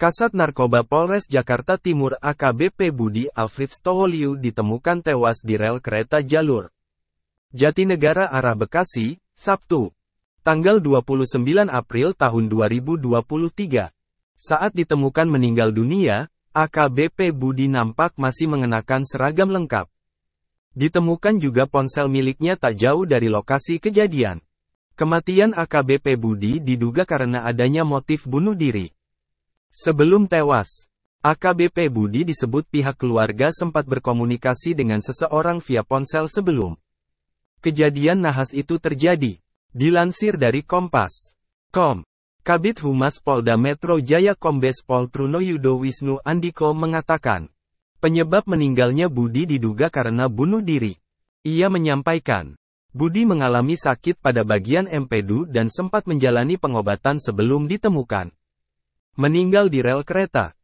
Kasat Narkoba Polres Jakarta Timur AKBP Budi Alfred Stoholiu ditemukan tewas di rel kereta jalur Jatinegara arah Bekasi, Sabtu, tanggal 29 April tahun 2023. Saat ditemukan meninggal dunia, AKBP Budi nampak masih mengenakan seragam lengkap. Ditemukan juga ponsel miliknya tak jauh dari lokasi kejadian. Kematian AKBP Budi diduga karena adanya motif bunuh diri. Sebelum tewas, AKBP Budi disebut pihak keluarga sempat berkomunikasi dengan seseorang via ponsel sebelum kejadian nahas itu terjadi. Dilansir dari Kompas. Kom. Kabit Humas Polda Metro Jaya Kombes Pol Truno Yudo Wisnu Andiko mengatakan, penyebab meninggalnya Budi diduga karena bunuh diri. Ia menyampaikan, Budi mengalami sakit pada bagian empedu dan sempat menjalani pengobatan sebelum ditemukan meninggal di rel kereta.